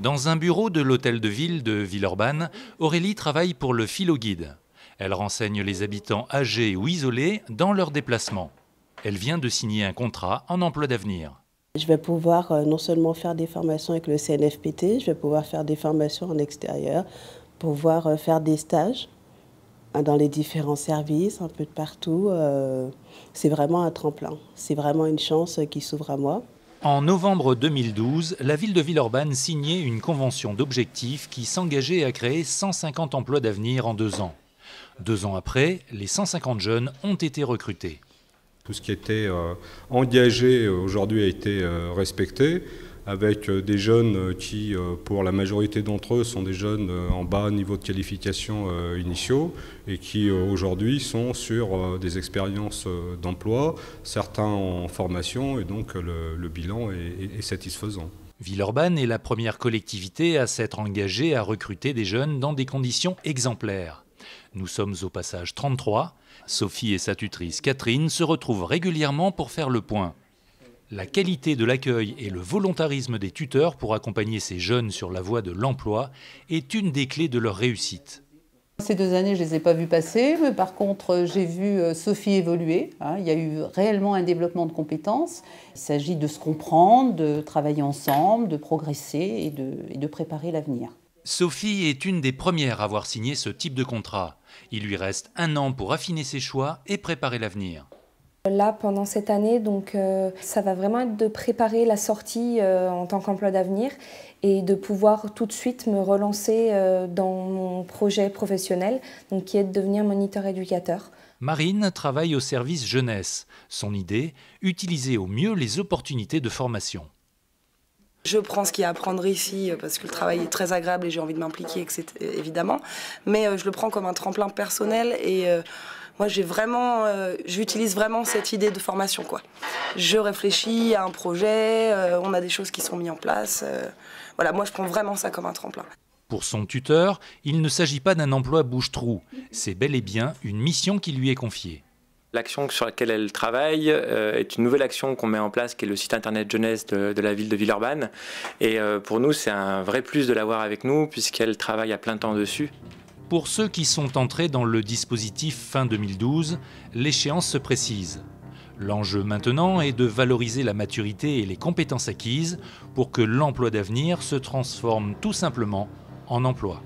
Dans un bureau de l'hôtel de ville de Villeurbanne, Aurélie travaille pour le Philoguide. Elle renseigne les habitants âgés ou isolés dans leurs déplacements. Elle vient de signer un contrat en emploi d'avenir. Je vais pouvoir euh, non seulement faire des formations avec le CNFPT, je vais pouvoir faire des formations en extérieur, pouvoir euh, faire des stages hein, dans les différents services, un peu de partout. Euh. C'est vraiment un tremplin, c'est vraiment une chance qui s'ouvre à moi. En novembre 2012, la ville de Villeurbanne signait une convention d'objectifs qui s'engageait à créer 150 emplois d'avenir en deux ans. Deux ans après, les 150 jeunes ont été recrutés. Tout ce qui était euh, engagé euh, aujourd'hui a été euh, respecté avec euh, des jeunes euh, qui, euh, pour la majorité d'entre eux, sont des jeunes en bas niveau de qualification initiaux et qui aujourd'hui sont sur des expériences d'emploi, certains en formation, et donc le, bilan est, est satisfaisant. Villeurbanne est la première collectivité à s'être engagée à recruter des jeunes dans des conditions exemplaires. Nous sommes au passage 33. Sophie et sa tutrice Catherine se retrouvent régulièrement pour faire le point la qualité de l'accueil et le volontarisme des tuteurs pour accompagner ces jeunes sur la voie de l'emploi est une des clés de leur réussite. Ces deux années, je ne les ai pas vues passer, mais par contre, j'ai vu euh, Sophie évoluer. Hein. Il y a eu réellement un développement de compétences. Il s'agit de se comprendre, de travailler ensemble, de progresser et de, et de préparer l'avenir. Sophie est une des premières à avoir signé ce type de contrat. Il lui reste un an pour affiner ses choix et préparer l'avenir. Là, pendant cette année, donc, euh, ça va vraiment être de préparer la sortie euh, en tant qu'emploi d'avenir et de pouvoir tout de suite me relancer euh, dans mon projet professionnel, donc, qui est de devenir moniteur éducateur. Marine travaille au service jeunesse. Son idée, utiliser au mieux les opportunités de formation. Je prends ce qu'il y a à prendre ici euh, parce que le travail est très agréable et j'ai envie de m'impliquer, euh, évidemment. Mais euh, je le prends comme un tremplin personnel et moi j'ai vraiment, j'utilise vraiment cette idée de formation quoi. Je réfléchis à un projet, on a des choses qui sont mises en place. voilà, moi je prends vraiment ça comme un tremplin. Pour son tuteur, il ne s'agit pas d'un emploi bouche-trou. C'est bel et bien une mission qui lui est confiée. L'action sur laquelle elle travaille euh, est une nouvelle action qu'on met en place, qui est le site internet jeunesse de, la ville de Villeurbanne. Et euh, pour nous, c'est un vrai plus de l'avoir avec nous, puisqu'elle travaille à plein temps dessus. Pour ceux qui sont entrés dans le dispositif fin 2012, l'échéance se précise. L'enjeu maintenant est de valoriser la maturité et les compétences acquises pour que l'emploi d'avenir se transforme tout simplement en emploi.